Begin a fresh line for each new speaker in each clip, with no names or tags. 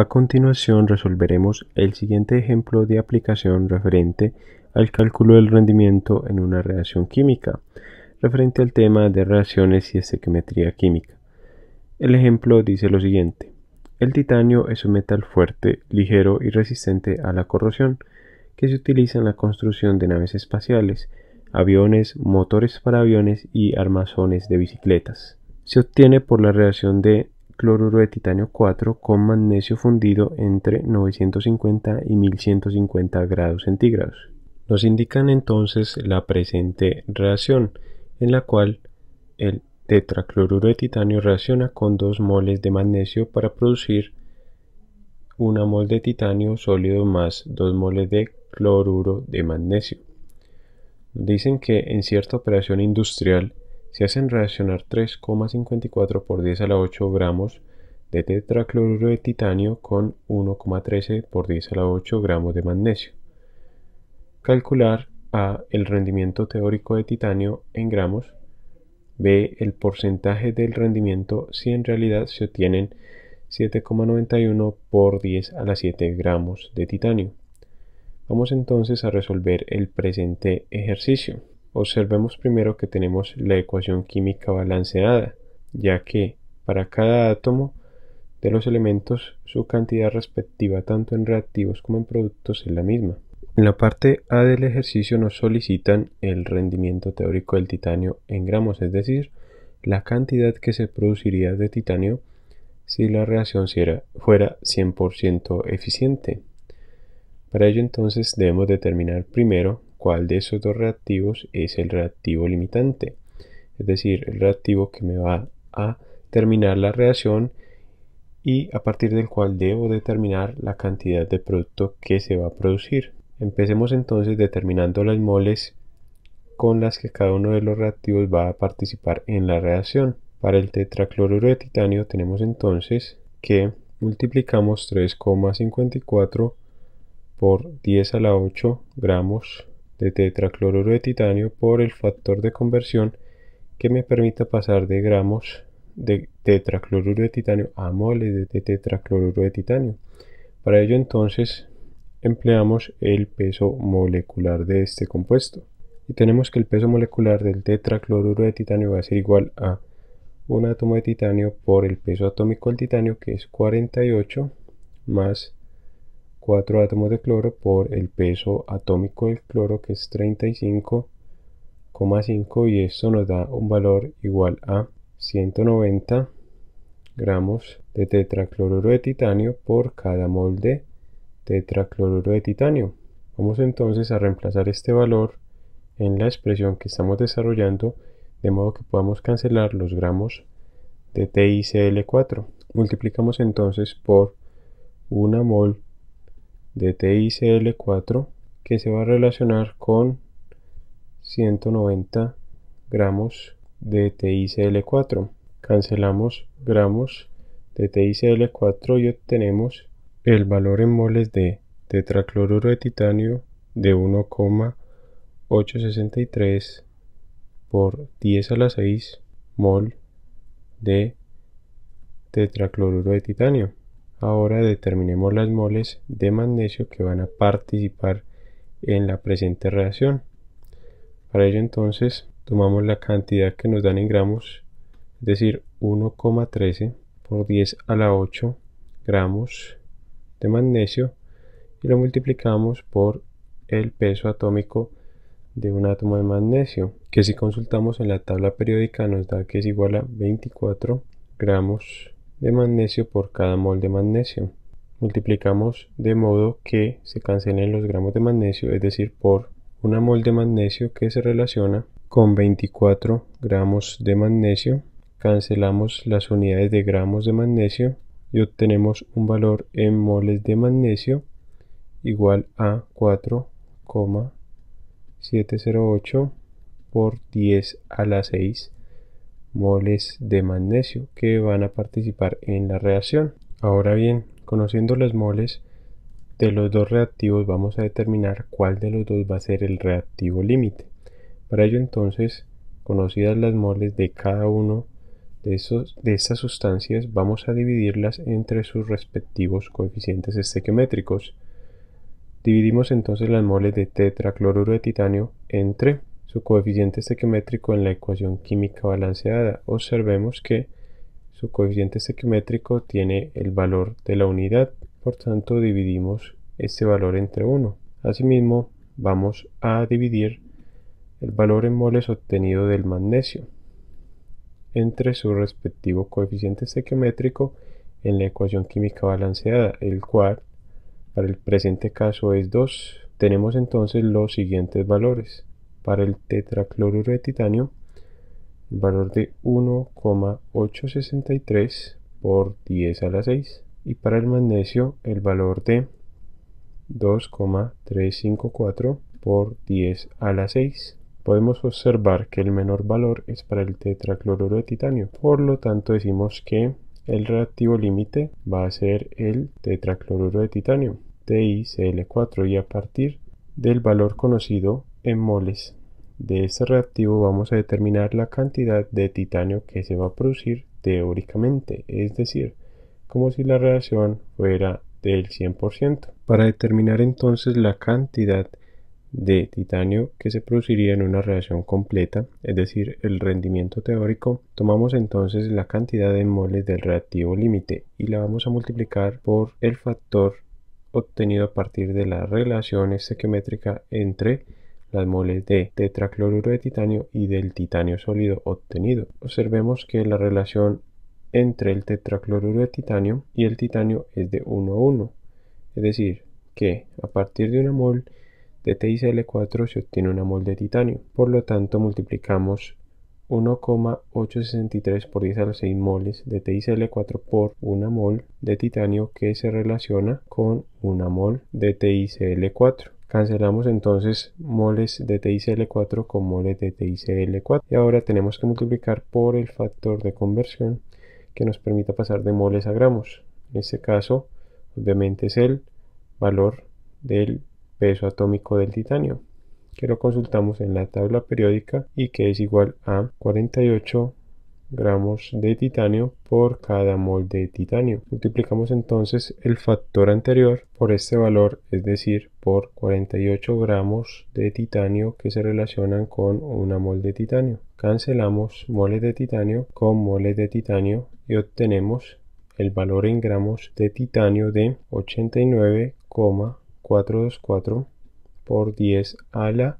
A continuación resolveremos el siguiente ejemplo de aplicación referente al cálculo del rendimiento en una reacción química, referente al tema de reacciones y estequimetría química. El ejemplo dice lo siguiente. El titanio es un metal fuerte, ligero y resistente a la corrosión que se utiliza en la construcción de naves espaciales, aviones, motores para aviones y armazones de bicicletas. Se obtiene por la reacción de cloruro de titanio 4 con magnesio fundido entre 950 y 1150 grados centígrados. Nos indican entonces la presente reacción, en la cual el tetracloruro de titanio reacciona con 2 moles de magnesio para producir 1 mol de titanio sólido más 2 moles de cloruro de magnesio. Dicen que en cierta operación industrial se hacen reaccionar 3,54 por 10 a la 8 gramos de tetracloruro de titanio con 1,13 por 10 a la 8 gramos de magnesio. Calcular A el rendimiento teórico de titanio en gramos, B el porcentaje del rendimiento si en realidad se obtienen 7,91 por 10 a la 7 gramos de titanio. Vamos entonces a resolver el presente ejercicio. Observemos primero que tenemos la ecuación química balanceada, ya que para cada átomo de los elementos su cantidad respectiva tanto en reactivos como en productos es la misma. En la parte A del ejercicio nos solicitan el rendimiento teórico del titanio en gramos, es decir, la cantidad que se produciría de titanio si la reacción fuera 100% eficiente. Para ello entonces debemos determinar primero cuál de esos dos reactivos es el reactivo limitante, es decir, el reactivo que me va a terminar la reacción y a partir del cual debo determinar la cantidad de producto que se va a producir. Empecemos entonces determinando las moles con las que cada uno de los reactivos va a participar en la reacción. Para el tetracloruro de titanio tenemos entonces que multiplicamos 3,54 por 10 a la 8 gramos de tetracloruro de titanio por el factor de conversión que me permita pasar de gramos de tetracloruro de titanio a moles de tetracloruro de titanio. Para ello entonces empleamos el peso molecular de este compuesto y tenemos que el peso molecular del tetracloruro de titanio va a ser igual a un átomo de titanio por el peso atómico del titanio que es 48 más 4 átomos de cloro por el peso atómico del cloro que es 35,5 y esto nos da un valor igual a 190 gramos de tetracloruro de titanio por cada mol de tetracloruro de titanio. Vamos entonces a reemplazar este valor en la expresión que estamos desarrollando de modo que podamos cancelar los gramos de TiCl4. Multiplicamos entonces por 1 mol de TiCl4 que se va a relacionar con 190 gramos de TiCl4. Cancelamos gramos de TiCl4 y obtenemos el valor en moles de tetracloruro de titanio de 1,863 por 10 a la 6 mol de tetracloruro de titanio. Ahora determinemos las moles de magnesio que van a participar en la presente reacción. Para ello entonces tomamos la cantidad que nos dan en gramos, es decir, 1,13 por 10 a la 8 gramos de magnesio y lo multiplicamos por el peso atómico de un átomo de magnesio, que si consultamos en la tabla periódica nos da que es igual a 24 gramos de magnesio por cada mol de magnesio. Multiplicamos de modo que se cancelen los gramos de magnesio, es decir, por una mol de magnesio que se relaciona con 24 gramos de magnesio. Cancelamos las unidades de gramos de magnesio y obtenemos un valor en moles de magnesio igual a 4,708 por 10 a la 6 moles de magnesio que van a participar en la reacción. Ahora bien, conociendo las moles de los dos reactivos vamos a determinar cuál de los dos va a ser el reactivo límite. Para ello entonces, conocidas las moles de cada uno de, esos, de estas sustancias, vamos a dividirlas entre sus respectivos coeficientes estequiométricos. Dividimos entonces las moles de tetracloruro de titanio entre su coeficiente estequiométrico en la ecuación química balanceada, observemos que su coeficiente estequiométrico tiene el valor de la unidad, por tanto dividimos este valor entre 1. Asimismo, vamos a dividir el valor en moles obtenido del magnesio entre su respectivo coeficiente estequiométrico en la ecuación química balanceada, el cual para el presente caso es 2. Tenemos entonces los siguientes valores para el tetracloruro de titanio, el valor de 1,863 por 10 a la 6 y para el magnesio el valor de 2,354 por 10 a la 6. Podemos observar que el menor valor es para el tetracloruro de titanio, por lo tanto decimos que el reactivo límite va a ser el tetracloruro de titanio, TiCl4, y a partir del valor conocido en moles de este reactivo vamos a determinar la cantidad de titanio que se va a producir teóricamente, es decir, como si la reacción fuera del 100%. Para determinar entonces la cantidad de titanio que se produciría en una reacción completa, es decir, el rendimiento teórico, tomamos entonces la cantidad de moles del reactivo límite y la vamos a multiplicar por el factor obtenido a partir de la relación estequiométrica entre las moles de tetracloruro de titanio y del titanio sólido obtenido. Observemos que la relación entre el tetracloruro de titanio y el titanio es de 1 a 1, es decir, que a partir de una mol de TiCl4 se obtiene una mol de titanio, por lo tanto multiplicamos 1,863 por 10 a la 6 moles de TiCl4 por una mol de titanio que se relaciona con una mol de TiCl4. Cancelamos entonces moles de TICL4 con moles de TICL4 y ahora tenemos que multiplicar por el factor de conversión que nos permita pasar de moles a gramos. En este caso, obviamente es el valor del peso atómico del titanio, que lo consultamos en la tabla periódica y que es igual a 48 gramos de titanio por cada mol de titanio. Multiplicamos entonces el factor anterior por este valor, es decir, por 48 gramos de titanio que se relacionan con una mol de titanio. Cancelamos moles de titanio con moles de titanio y obtenemos el valor en gramos de titanio de 89,424 por 10 a la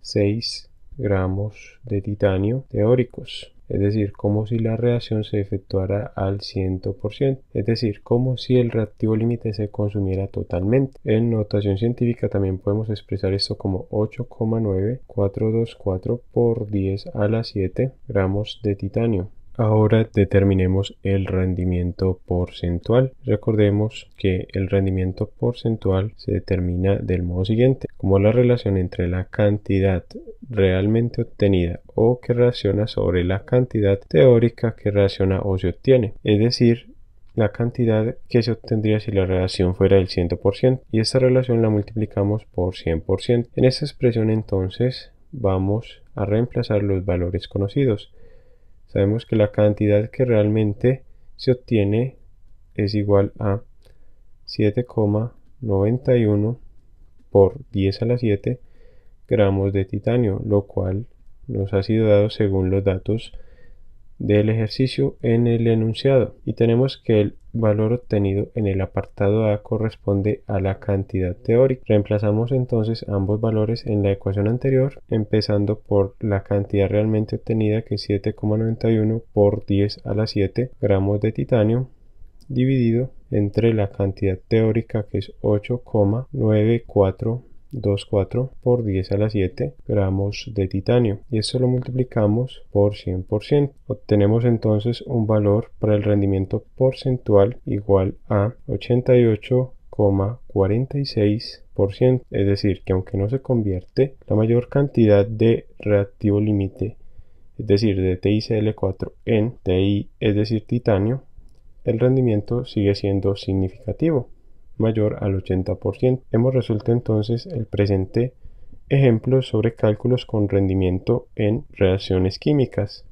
6 gramos de titanio teóricos es decir, como si la reacción se efectuara al 100%, es decir, como si el reactivo límite se consumiera totalmente. En notación científica también podemos expresar esto como 8,9424 por 10 a la 7 gramos de titanio. Ahora determinemos el rendimiento porcentual. Recordemos que el rendimiento porcentual se determina del modo siguiente, como la relación entre la cantidad realmente obtenida o que reacciona sobre la cantidad teórica que reacciona o se obtiene, es decir, la cantidad que se obtendría si la relación fuera del 100% y esta relación la multiplicamos por 100%. En esta expresión entonces vamos a reemplazar los valores conocidos sabemos que la cantidad que realmente se obtiene es igual a 7,91 por 10 a la 7 gramos de titanio, lo cual nos ha sido dado según los datos del ejercicio en el enunciado y tenemos que el valor obtenido en el apartado A corresponde a la cantidad teórica. Reemplazamos entonces ambos valores en la ecuación anterior, empezando por la cantidad realmente obtenida que es 7,91 por 10 a la 7 gramos de titanio dividido entre la cantidad teórica que es 8,94 2,4 por 10 a la 7 gramos de titanio y eso lo multiplicamos por 100%. Obtenemos entonces un valor para el rendimiento porcentual igual a 88,46%, es decir, que aunque no se convierte, la mayor cantidad de reactivo límite, es decir, de TiCl4 en TI, es decir, titanio, el rendimiento sigue siendo significativo mayor al 80%. Hemos resuelto entonces el presente ejemplo sobre cálculos con rendimiento en reacciones químicas.